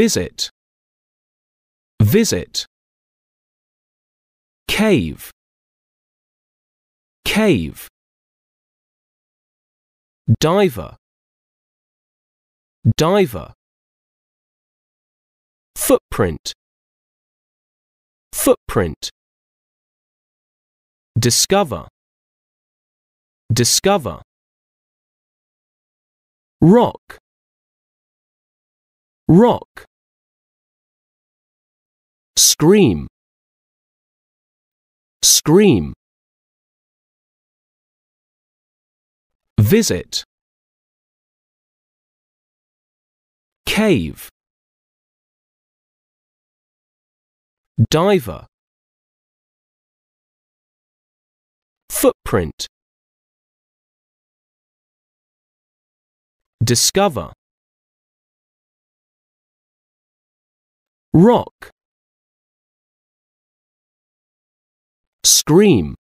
visit, visit, cave, cave, diver, diver, footprint, footprint, discover, discover, rock, rock scream scream visit cave diver footprint discover rock Scream